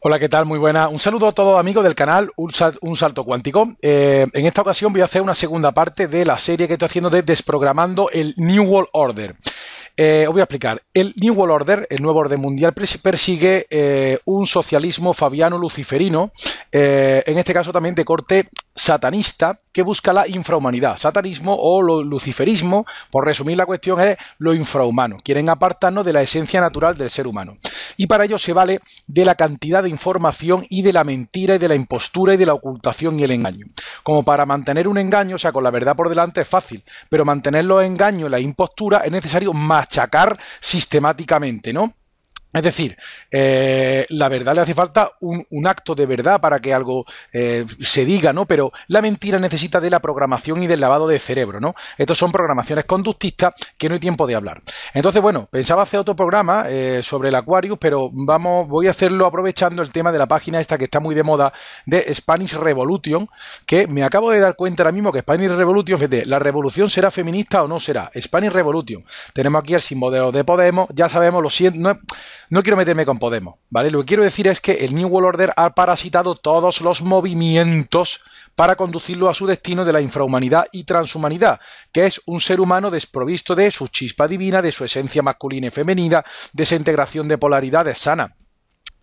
Hola, ¿qué tal? Muy buenas. Un saludo a todos amigos del canal Un, Salto Cuántico. Eh, en esta ocasión voy a hacer una segunda parte de la serie que estoy haciendo de Desprogramando el New World Order. Eh, os voy a explicar. El New World Order, el nuevo orden mundial, persigue eh, un socialismo fabiano-luciferino, en este caso también de corte satanista que busca la infrahumanidad. Satanismo o lo, luciferismo, por resumir la cuestión, es lo infrahumano. Quieren apartarnos de la esencia natural del ser humano. Y para ello se vale de la cantidad de información y de la mentira y de la impostura y de la ocultación y el engaño. Como para mantener un engaño, o sea, con la verdad por delante es fácil, pero mantener los engaños, la impostura, es necesario machacar sistemáticamente, ¿no? Es decir, eh, la verdad le hace falta un, acto de verdad para que algo eh, se diga, ¿no? Pero la mentira necesita de la programación y del lavado de cerebro, ¿no? Estos son programaciones conductistas que no hay tiempo de hablar. Entonces, bueno, pensaba hacer otro programa eh, sobre el Aquarius, pero vamos, voy a hacerlo aprovechando el tema de la página esta que está muy de moda de Spanish Revolution, que me acabo de dar cuenta ahora mismo que Spanish Revolution, fíjate, la revolución será feminista o no será. Spanish Revolution. Tenemos aquí el símbolo de Podemos, ya sabemos, lo siento, no no quiero meterme con Podemos, ¿vale? Lo que quiero decir es que el New World Order ha parasitado todos los movimientos para conducirlo a su destino de la infrahumanidad y transhumanidad, que es un ser humano desprovisto de su chispa divina, de su esencia masculina y femenina, de desintegración de polaridades sana.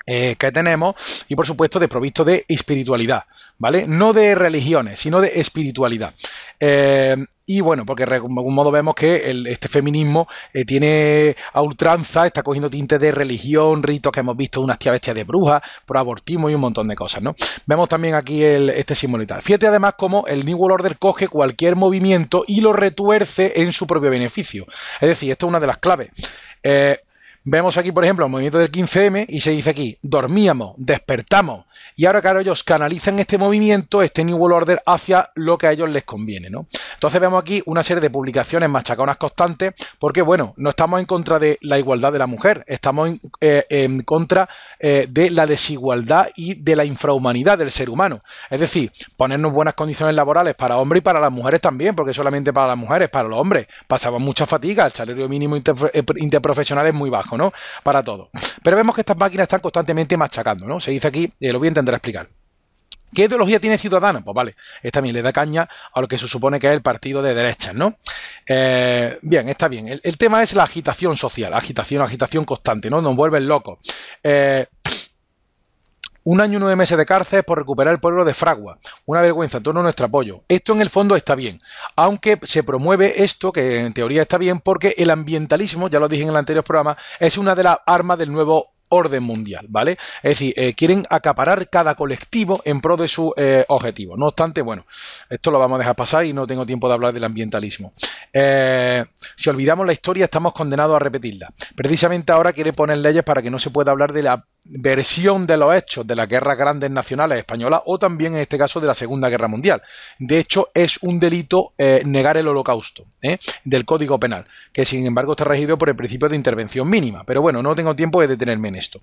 Eh, que tenemos y por supuesto desprovisto de espiritualidad, ¿vale? No de religiones, sino de espiritualidad. Eh, y bueno, porque de algún modo vemos que este feminismo eh, tiene a ultranza, está cogiendo tinte de religión, ritos que hemos visto, unas tía bestias de brujas, por abortismo y un montón de cosas, ¿no? Vemos también aquí este simbolitar. Fíjate además cómo el New World Order coge cualquier movimiento y lo retuerce en su propio beneficio. Es decir, esto es una de las claves. Eh, Vemos aquí, por ejemplo, el movimiento del 15M y se dice aquí, dormíamos, despertamos. Y ahora, claro, ellos canalizan este movimiento, este New World Order, hacia lo que a ellos les conviene, ¿no? Entonces vemos aquí una serie de publicaciones machaconas constantes, porque, bueno, no estamos en contra de la igualdad de la mujer, estamos en, eh, contra eh, de la desigualdad y de la infrahumanidad del ser humano. Es decir, ponernos buenas condiciones laborales para hombres y para las mujeres también, porque solamente para las mujeres, para los hombres, pasamos mucha fatiga, el salario mínimo eh, interprofesional es muy bajo. ¿no? Para todo. Pero vemos que estas máquinas están constantemente machacando, ¿no? Se dice aquí, eh, lo voy a intentar explicar. ¿Qué ideología tiene Ciudadanos? Pues vale, esta bien le da caña a lo que se supone que es el partido de derechas, ¿no? Eh, bien, está bien. El, tema es la agitación social, agitación, agitación constante, ¿no? Nos vuelven locos. Eh, un año y nueve meses de cárcel por recuperar el pueblo de Fragua. Una vergüenza, en torno a nuestro apoyo. Esto en el fondo está bien, aunque se promueve esto, que en teoría está bien, porque el ambientalismo, ya lo dije en el anterior programa, es una de las armas del nuevo orden mundial, ¿vale? Es decir, eh, quieren acaparar cada colectivo en pro de su eh, objetivo. No obstante, bueno, esto lo vamos a dejar pasar y no tengo tiempo de hablar del ambientalismo. Eh, si olvidamos la historia estamos condenados a repetirla. Precisamente ahora quiere poner leyes para que no se pueda hablar de la versión de los hechos de las guerras grandes nacionales españolas o también en este caso de la Segunda Guerra Mundial. De hecho, es un delito eh, negar el holocausto ¿eh? del Código Penal, que sin embargo está regido por el principio de intervención mínima. Pero bueno, no tengo tiempo de detenerme en esto.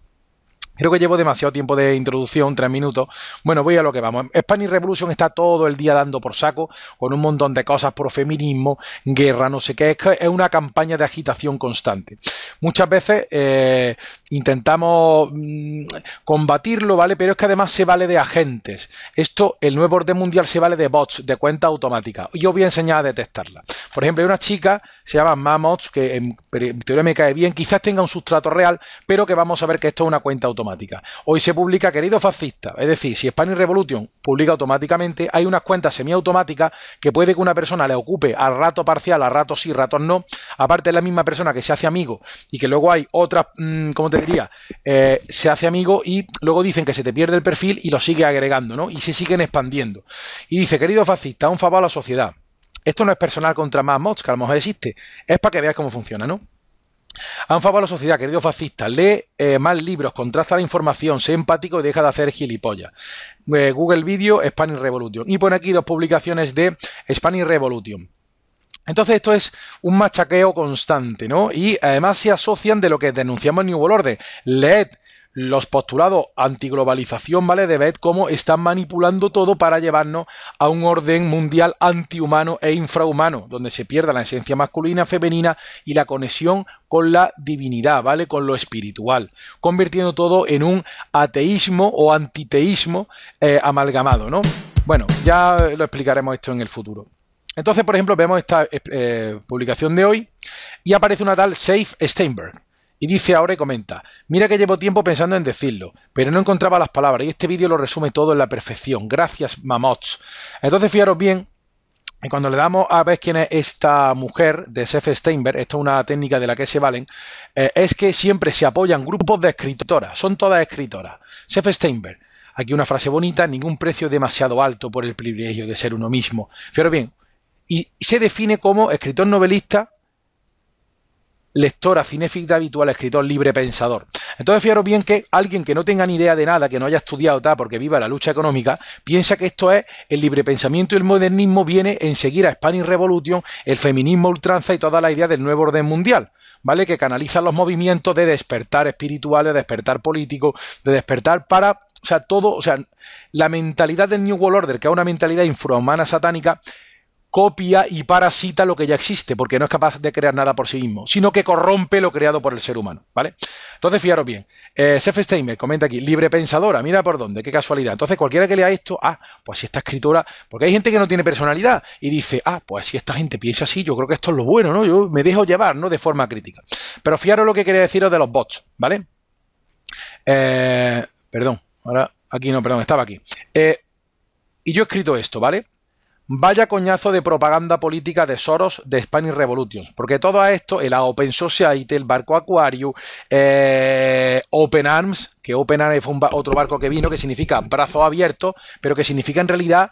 Creo que llevo demasiado tiempo de introducción, tres minutos. Bueno, voy a lo que vamos. Spanish Revolution está todo el día dando por saco con un montón de cosas por feminismo, guerra, no sé qué. Es una campaña de agitación constante. Muchas veces eh, intentamos mm, combatirlo, ¿vale? Pero es que además se vale de agentes. Esto, el nuevo orden mundial se vale de bots, de cuenta automática. Yo voy a enseñar a detectarla. Por ejemplo, hay una chica, se llama Mamots, que en teoría me cae bien, quizás tenga un sustrato real, pero que vamos a ver que esto es una cuenta automática. Hoy se publica, querido fascista, es decir, si Spanish Revolution publica automáticamente, hay unas cuentas semiautomáticas que puede que una persona le ocupe al rato parcial, a ratos sí, ratos no. Aparte de la misma persona que se hace amigo y que luego hay otras, mm, como te eh, se hace amigo y luego dicen que se te pierde el perfil y lo sigue agregando, ¿no? Y se siguen expandiendo. Y dice, querido fascista, un favor a la sociedad. Esto no es personal contra más mods, que a lo mejor existe. Es para que veas cómo funciona, ¿no? A un favor a la sociedad, querido fascista, lee eh, más libros, contrasta la información, sé empático y deja de hacer gilipollas. Eh, Google Video, Spanish Revolution. Y pone aquí dos publicaciones de Spanish Revolution. Entonces esto es un machaqueo constante, ¿no? Y además se asocian de lo que denunciamos en New World Order. Leed los postulados antiglobalización, ¿vale? De ver cómo están manipulando todo para llevarnos a un orden mundial antihumano e infrahumano, donde se pierda la esencia masculina, femenina y la conexión con la divinidad, ¿vale? Con lo espiritual, convirtiendo todo en un ateísmo o antiteísmo eh, amalgamado, ¿no? Bueno, ya lo explicaremos esto en el futuro. Entonces, por ejemplo, vemos esta eh, eh, publicación de hoy y aparece una tal Safe Steinberg. Y dice ahora y comenta, mira que llevo tiempo pensando en decirlo, pero no encontraba las palabras y este vídeo lo resume todo en la perfección. Gracias, mamots. Entonces, fijaros bien, eh, cuando le damos a ver quién es esta mujer de Safe Steinberg, esto es una técnica de la que se valen, es que siempre se apoyan grupos de escritoras, son todas escritoras. Safe Steinberg, aquí una frase bonita, ningún precio demasiado alto por el privilegio de ser uno mismo. Fijaros bien, y se define como escritor novelista, lectora cinéfica habitual, escritor libre pensador. Entonces fijaros bien que alguien que no tenga ni idea de nada, que no haya estudiado tal, porque viva la lucha económica, piensa que esto es el libre pensamiento y el modernismo viene en seguir a Spanish Revolution, el feminismo ultranza y toda la idea del nuevo orden mundial, ¿vale? Que canalizan los movimientos de despertar espiritual, de despertar político, de despertar para o sea, todo, o sea, la mentalidad del New World Order, que es una mentalidad infrahumana satánica, copia y parasita lo que ya existe, porque no es capaz de crear nada por sí mismo, sino que corrompe lo creado por el ser humano, ¿vale? Entonces, fijaros bien, eh, Seth comenta aquí, libre pensadora, mira por dónde, qué casualidad. Entonces, cualquiera que lea esto, ah, pues si esta escritora, porque hay gente que no tiene personalidad y dice, ah, pues si esta gente piensa así, yo creo que esto es lo bueno, ¿no? Yo me dejo llevar, ¿no? De forma crítica. Pero fijaros lo que quería deciros de los bots, ¿vale? Eh, perdón, ahora, aquí no, perdón, estaba aquí. Eh, y yo he escrito esto, ¿vale? Vaya coñazo de propaganda política de Soros de Spanish Revolutions, porque todo a esto, el Open Society, el barco Aquarius, eh, Open Arms, que Open Arms fue otro barco que vino, que significa brazo abierto, pero que significa en realidad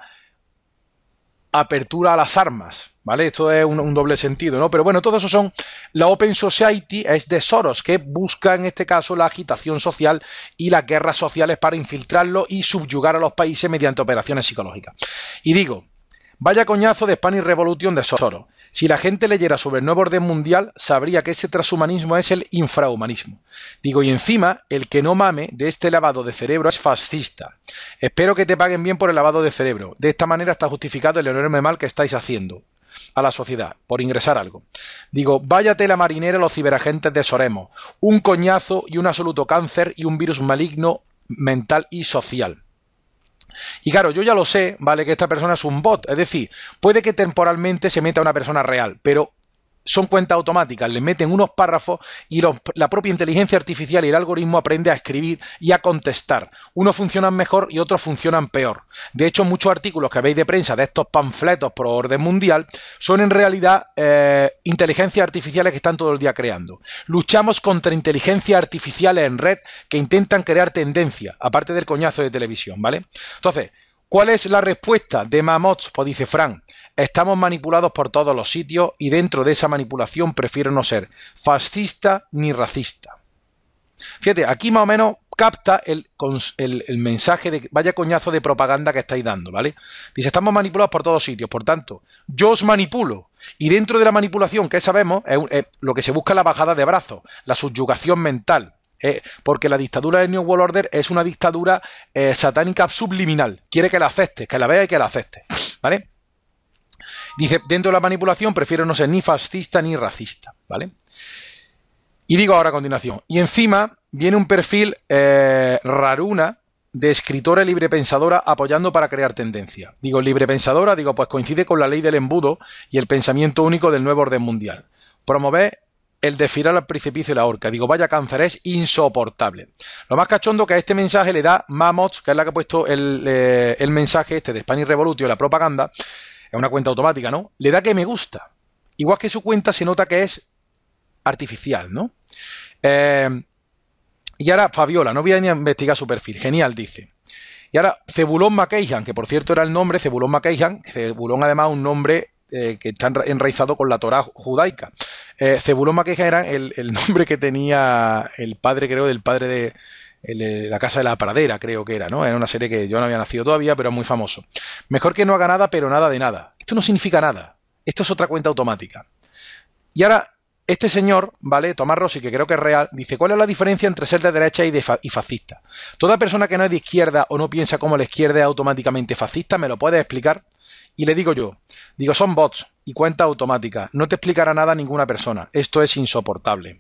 apertura a las armas, ¿vale? Esto es un, doble sentido, ¿no? Pero bueno, todo eso son, la Open Society es de Soros, que busca en este caso la agitación social y las guerras sociales para infiltrarlo y subyugar a los países mediante operaciones psicológicas. Y digo, Vaya coñazo de Spanish Revolution de Soros. Si la gente leyera sobre el nuevo orden mundial, sabría que ese transhumanismo es el infrahumanismo. Digo, y encima, el que no mame de este lavado de cerebro es fascista. Espero que te paguen bien por el lavado de cerebro. De esta manera está justificado el enorme mal que estáis haciendo a la sociedad por ingresar algo. Digo, váyate la marinera los ciberagentes de Soremo. Un coñazo y un absoluto cáncer y un virus maligno mental y social. Y claro, yo ya lo sé, ¿vale? Que esta persona es un bot. Es decir, puede que temporalmente se meta una persona real, pero son cuentas automáticas, le meten unos párrafos y la propia inteligencia artificial y el algoritmo aprende a escribir y a contestar. Unos funcionan mejor y otros funcionan peor. De hecho, muchos artículos que veis de prensa de estos panfletos pro orden mundial son en realidad eh, inteligencias artificiales que están todo el día creando. Luchamos contra inteligencias artificiales en red que intentan crear tendencia, aparte del coñazo de televisión, ¿vale? Entonces, ¿cuál es la respuesta de Mamots? Pues dice Frank. Estamos manipulados por todos los sitios y dentro de esa manipulación prefiero no ser fascista ni racista. Fíjate, aquí más o menos capta el, mensaje de vaya coñazo de propaganda que estáis dando, ¿vale? Dice, estamos manipulados por todos sitios, por tanto, yo os manipulo. Y dentro de la manipulación, que sabemos, es, lo que se busca es la bajada de brazos, la subyugación mental. ¿eh? porque la dictadura del New World Order es una dictadura eh, satánica subliminal. Quiere que la aceptes, que la veas y que la aceptes. ¿Vale? Dice, dentro de la manipulación prefiero no ser ni fascista ni racista, ¿vale? Y digo ahora a continuación. Y encima viene un perfil eh, raruna de escritora libre librepensadora apoyando para crear tendencia. Digo librepensadora, digo pues coincide con la ley del embudo y el pensamiento único del nuevo orden mundial. Promover el desfilar al precipicio de la horca. Digo, vaya cáncer, es insoportable. Lo más cachondo que a este mensaje le da Mammoth, que es la que ha puesto el, eh, el mensaje este de Spanish Revolution, la propaganda, es una cuenta automática, ¿no? Le da que me gusta. Igual que su cuenta se nota que es artificial, ¿no? Eh, y ahora Fabiola, no voy a ni investigar su perfil. Genial, dice. Y ahora Cebulón McKehan, que por cierto era el nombre, Cebulón McKehan, Cebulón además un nombre eh, que está enraizado con la Torah judaica. Eh, Cebulón era el, el, nombre que tenía el padre, creo, del padre de, la Casa de la Pradera, creo que era, ¿no? Era una serie que yo no había nacido todavía, pero es muy famoso. Mejor que no haga nada, pero nada de nada. Esto no significa nada. Esto es otra cuenta automática. Y ahora, este señor, ¿vale? Tomás Rossi, que creo que es real, dice, ¿cuál es la diferencia entre ser de derecha y, de y fascista? Toda persona que no es de izquierda o no piensa como la izquierda es automáticamente fascista, ¿me lo puedes explicar? Y le digo yo, digo, son bots y cuenta automática no te explicará nada ninguna persona, esto es insoportable.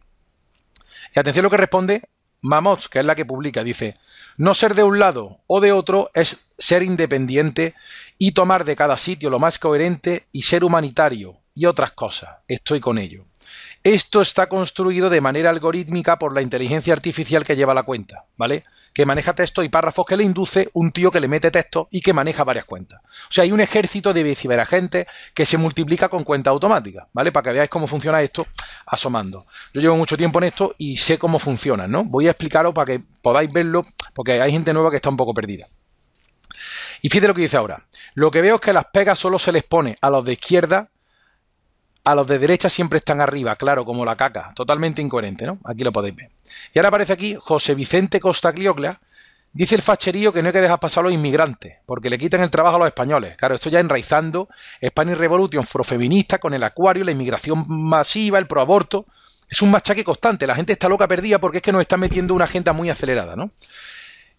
Y atención a lo que responde Mamots, que es la que publica, dice, no ser de un lado o de otro es ser independiente y tomar de cada sitio lo más coherente y ser humanitario y otras cosas. Estoy con ello. Esto está construido de manera algorítmica por la inteligencia artificial que lleva la cuenta, ¿vale? que maneja texto y párrafos que le induce un tío que le mete texto y que maneja varias cuentas. O sea, hay un ejército de ciberagentes que se multiplica con cuentas automáticas, ¿vale? Para que veáis cómo funciona esto asomando. Yo llevo mucho tiempo en esto y sé cómo funciona, ¿no? Voy a explicaros para que podáis verlo, porque hay gente nueva que está un poco perdida. Y fíjate lo que dice ahora. Lo que veo es que las pegas solo se les pone a los de izquierda a los de derecha siempre están arriba, claro, como la caca. Totalmente incoherente, ¿no? Aquí lo podéis ver. Y ahora aparece aquí José Vicente Costa Cliocla. Dice el facherío que no hay que dejar pasar a los inmigrantes, porque le quitan el trabajo a los españoles. Claro, esto ya enraizando Spanish Revolution feminista con el acuario, la inmigración masiva, el proaborto. Es un machaque constante. La gente está loca perdida porque es que nos están metiendo una agenda muy acelerada, ¿no?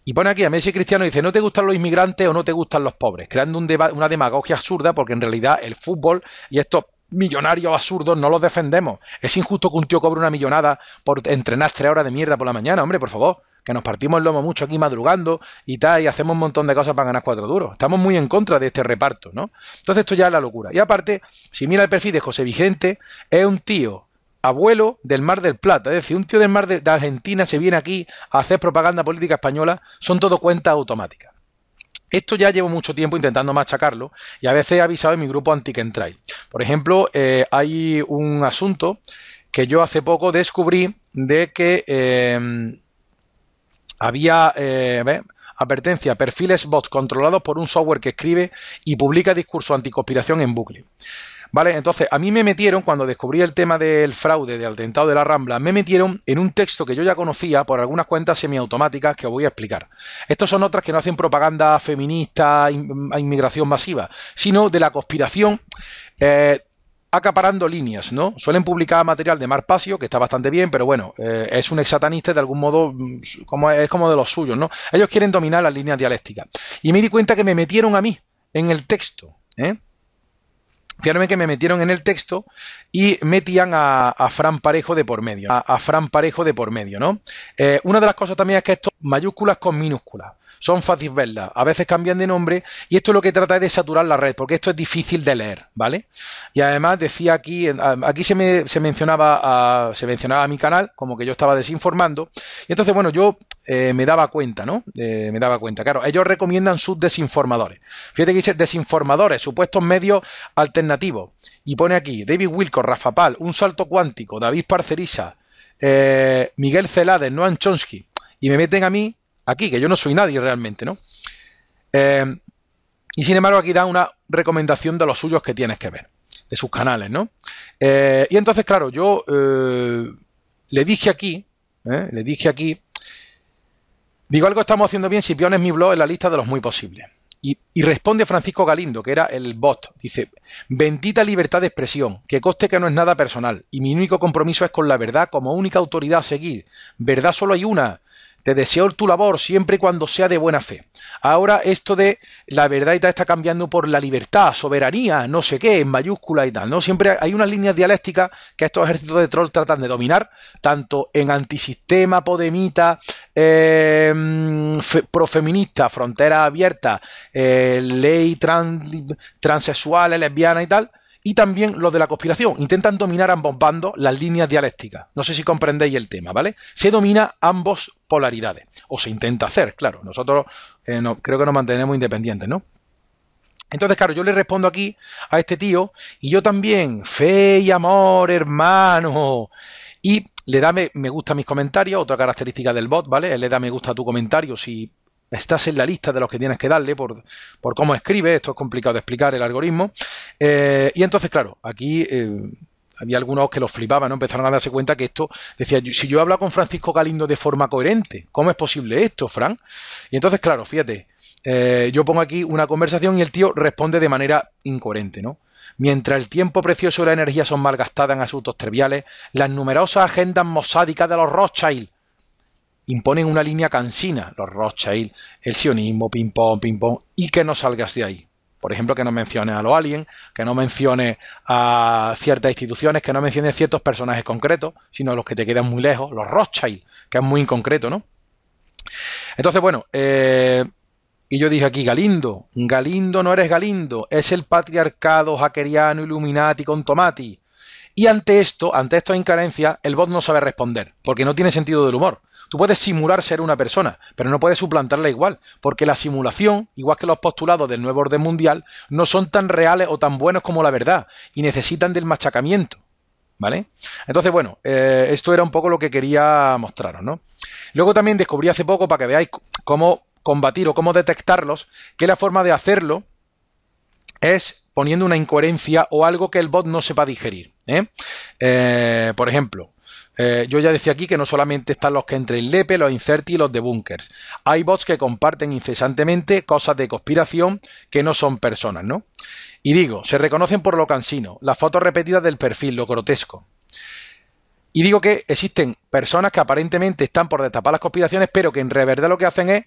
Y pone aquí a Messi Cristiano dice, no te gustan los inmigrantes o no te gustan los pobres, creando una demagogia absurda porque en realidad el fútbol y estos millonarios absurdos no los defendemos. Es injusto que un tío cobre una millonada por entrenar tres horas de mierda por la mañana, hombre, por favor. Que nos partimos el lomo mucho aquí madrugando y tal, y hacemos un montón de cosas para ganar cuatro duros. Estamos muy en contra de este reparto, ¿no? Entonces esto ya es la locura. Y aparte, si mira el perfil de José Vigente, es un tío abuelo del Mar del Plata. Es decir, un tío del Mar de, de Argentina se viene aquí a hacer propaganda política española. Son todo cuentas automáticas. Esto ya llevo mucho tiempo intentando machacarlo y a veces he avisado en mi grupo anti Por ejemplo, eh, hay un asunto que yo hace poco descubrí de que em, había eh, advertencia, perfiles bots controlados por un software que escribe y publica discurso anticonspiración en bucle. ¿Vale? Entonces, a mí me metieron, cuando descubrí el tema del fraude, del atentado de la Rambla, me metieron en un texto que yo ya conocía por algunas cuentas semiautomáticas que os voy a explicar. Estos son otras que no hacen propaganda feminista a inmigración masiva, sino de la conspiración. Eh, acaparando líneas, ¿no? Suelen publicar material de Marpacio, que está bastante bien, pero bueno, eh, es un exatanista de algún modo mm, como, es como de los suyos, ¿no? Ellos quieren dominar las líneas dialécticas. Y me di cuenta que me metieron a mí en el texto, ¿eh? Fíjate que me metieron en el texto y metían a, Fran Parejo de por medio. A, Fran Parejo de por medio, ¿no? Eh, una de las cosas también es que esto, mayúsculas con minúsculas son fáciles verlas, a veces cambian de nombre y esto es lo que trata de saturar la red, porque esto es difícil de leer, ¿vale? Y además decía aquí, aquí se, me, mencionaba a, se mencionaba mi canal, como que yo estaba desinformando, y entonces, bueno, yo eh, me daba cuenta, ¿no? Eh, me daba cuenta, claro, ellos recomiendan sus desinformadores. Fíjate que dice desinformadores, supuestos medios alternativos, y pone aquí David Wilco, Rafa Pal, Un Salto Cuántico, David Parceriza, eh, Miguel Celades, Noam Chomsky, y me meten a mí aquí, que yo no soy nadie realmente, ¿no? Eh, y sin embargo, aquí da una recomendación de los suyos que tienes que ver, de sus canales, ¿no? Eh, y entonces, claro, yo eh, le dije aquí, le dije aquí, digo algo estamos haciendo bien si piones mi blog en la lista de los muy posibles. Y, y, responde Francisco Galindo, que era el bot. Dice, bendita libertad de expresión, que coste que no es nada personal, y mi único compromiso es con la verdad como única autoridad a seguir. Verdad solo hay una, te deseo tu labor siempre y cuando sea de buena fe. Ahora esto de la verdad está cambiando por la libertad, soberanía, no sé qué, en mayúscula y tal. ¿no? Siempre hay unas líneas dialécticas que estos ejércitos de troll tratan de dominar, tanto en antisistema, podemita, eh, profeminista, frontera abierta, eh, ley trans, transexual, lesbiana y tal y también los de la conspiración. Intentan dominar ambos bandos las líneas dialécticas. No sé si comprendéis el tema, ¿vale? Se domina ambos polaridades. O se intenta hacer, claro. Nosotros eh, creo que nos mantenemos independientes, ¿no? Entonces, claro, yo le respondo aquí a este tío y yo también, fe y amor, hermano. Y le da me, me gusta a mis comentarios, otra característica del bot, ¿vale? Él le da me gusta a tu comentario si estás en la lista de los que tienes que darle por, por cómo escribe, esto es complicado de explicar el algoritmo. Eh, y entonces, claro, aquí... Eh, había algunos que los flipaban, ¿no? Empezaron a darse cuenta que esto, decía, si yo hablo con Francisco Galindo de forma coherente, ¿cómo es posible esto, Frank? Y entonces, claro, fíjate, eh, yo pongo aquí una conversación y el tío responde de manera incoherente, ¿no? Mientras el tiempo precioso y la energía son malgastadas en asuntos triviales, las numerosas agendas mosádicas de los Rothschild imponen una línea cansina, los Rothschild, el sionismo, ping-pong, ping-pong, y que no salgas de ahí. Por ejemplo, que no menciones a lo aliens, que no menciones a ciertas instituciones, que no menciones ciertos personajes concretos, sino a los que te quedan muy lejos, los Rothschild, que es muy inconcreto, ¿no? Entonces, bueno, eh, y yo dije aquí, Galindo, Galindo no eres Galindo, es el patriarcado hackeriano, Illuminati con Tomati. Y ante esto, ante estas carencia el bot no sabe responder, porque no tiene sentido del humor. Tú puedes simular ser una persona, pero no puedes suplantarla igual, porque la simulación, igual que los postulados del nuevo orden mundial, no son tan reales o tan buenos como la verdad y necesitan del machacamiento. ¿Vale? Entonces, bueno, eh, esto era un poco lo que quería mostraros, ¿no? Luego también descubrí hace poco, para que veáis cómo combatir o cómo detectarlos, que la forma de hacerlo es poniendo una incoherencia o algo que el bot no sepa digerir. Eh, eh por ejemplo, eh, yo ya decía aquí que no solamente están los que entre el lepe, los incerti y los debunkers. Hay bots que comparten incesantemente cosas de conspiración que no son personas, ¿no? Y digo, se reconocen por lo cansino, las fotos repetidas del perfil, lo grotesco. Y digo que existen personas que aparentemente están por destapar las conspiraciones, pero que en realidad lo que hacen es,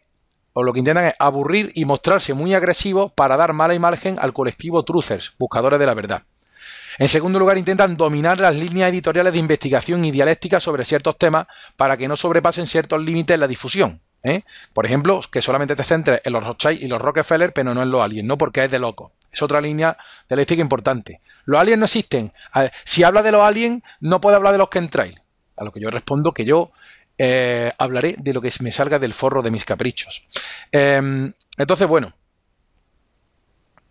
o lo que intentan es aburrir y mostrarse muy agresivos para dar mala imagen al colectivo trucers, buscadores de la verdad. En segundo lugar, intentan dominar las líneas editoriales de investigación y dialéctica sobre ciertos temas para que no sobrepasen ciertos límites en la difusión. ¿eh? Por ejemplo, que solamente te centres en los Rothschild y los Rockefeller, pero no en los aliens, ¿no? Porque es de loco. Es otra línea dialéctica importante. Los aliens no existen. si habla de los aliens, no puede hablar de los chemtrails. A lo que yo respondo que yo eh, hablaré de lo que me salga del forro de mis caprichos. Em, entonces, bueno,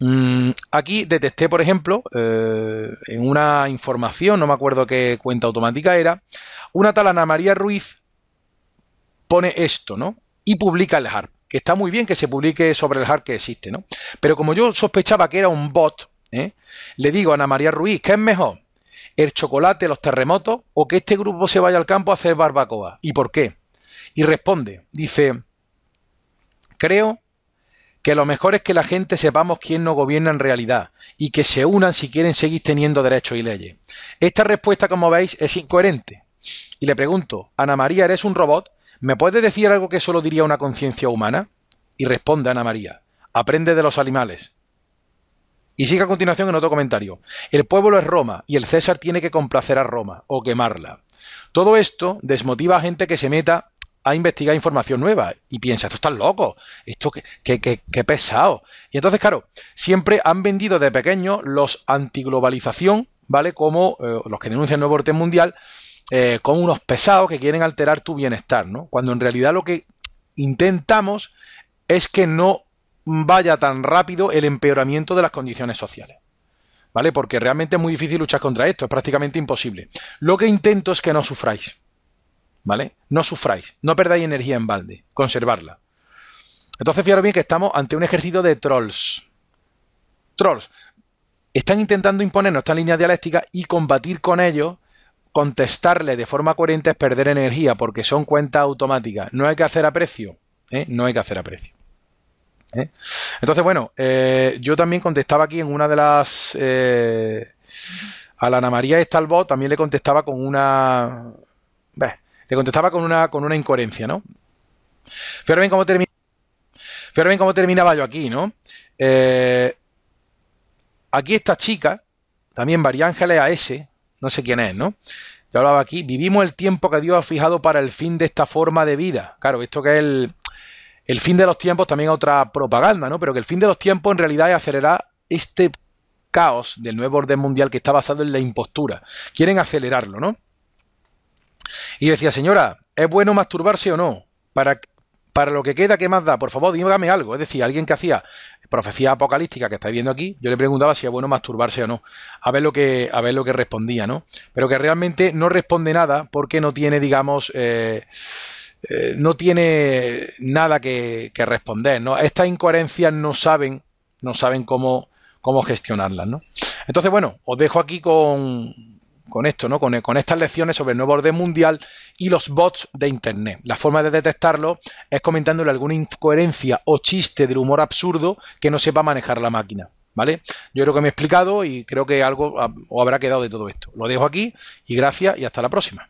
Mm, aquí detecté, por ejemplo, eh, en una información, no me acuerdo qué cuenta automática era, una tal Ana María Ruiz pone esto, ¿no? Y publica el HARP, que está muy bien que se publique sobre el HARP que existe, ¿no? Pero como yo sospechaba que era un bot, ¿eh? le digo a Ana María Ruiz, ¿qué es mejor? ¿El chocolate, los terremotos o que este grupo se vaya al campo a hacer barbacoa? ¿Y por qué? Y responde, dice, creo que lo mejor es que la gente sepamos quién nos gobierna en realidad y que se unan si quieren seguir teniendo derechos y leyes. Esta respuesta, como veis, es incoherente. Y le pregunto, Ana María, ¿eres un robot? ¿Me puedes decir algo que solo diría una conciencia humana? Y responde Ana María, aprende de los animales. Y sigue a continuación en otro comentario. El pueblo es Roma y el César tiene que complacer a Roma o quemarla. Todo esto desmotiva a gente que se meta a investigar información nueva y piensa, esto está loco... esto que, pesado. Y entonces, claro, siempre han vendido de pequeño... los antiglobalización, ¿vale? Como eh, los que denuncian el nuevo orden mundial, eh, como unos pesados que quieren alterar tu bienestar, ¿no? Cuando en realidad lo que intentamos es que no vaya tan rápido el empeoramiento de las condiciones sociales. ¿Vale? Porque realmente es muy difícil luchar contra esto, es prácticamente imposible. Lo que intento es que no sufráis. ¿Vale? No sufráis, no perdáis energía en balde, conservarla. Entonces fijaros bien que estamos ante un ejército de trolls. Trolls. Están intentando imponernos esta línea dialéctica y combatir con ellos, contestarle de forma coherente es perder energía, porque son cuentas automáticas. No hay que hacer a precio. ¿eh? No hay que hacer a precio. ¿eh? Entonces, bueno, eh, yo también contestaba aquí en una de las. a la Ana María Estalbó también le contestaba con una. Te contestaba con una, con una incoherencia, ¿no? Pero bien cómo, pero bien cómo terminaba yo aquí, ¿no? Eh, aquí esta chica, también María Ángeles AS, no sé quién es, ¿no? Yo hablaba aquí, vivimos el tiempo que Dios ha fijado para el fin de esta forma de vida. Claro, esto que es el, el fin de los tiempos también es otra propaganda, ¿no? Pero que el fin de los tiempos en realidad es acelerar este caos del nuevo orden mundial que está basado en la impostura. Quieren acelerarlo, ¿no? Y decía, señora, ¿es bueno masturbarse o no? Para, para lo que queda, ¿qué más da? Por favor, dígame algo. Es decir, alguien que hacía profecía apocalíptica que estáis viendo aquí, yo le preguntaba si es bueno masturbarse o no. A ver lo que, a ver lo que respondía, ¿no? Pero que realmente no responde nada porque no tiene, digamos, eh, eh, no tiene nada que, que, responder, ¿no? Estas incoherencias no saben, no saben cómo, cómo gestionarlas, ¿no? Entonces, bueno, os dejo aquí con, con esto, ¿no? Con, estas lecciones sobre el nuevo orden mundial y los bots de Internet. La forma de detectarlo es comentándole alguna incoherencia o chiste del humor absurdo que no sepa manejar la máquina. ¿Vale? Yo creo que me he explicado y creo que algo habrá quedado de todo esto. Lo dejo aquí y gracias y hasta la próxima.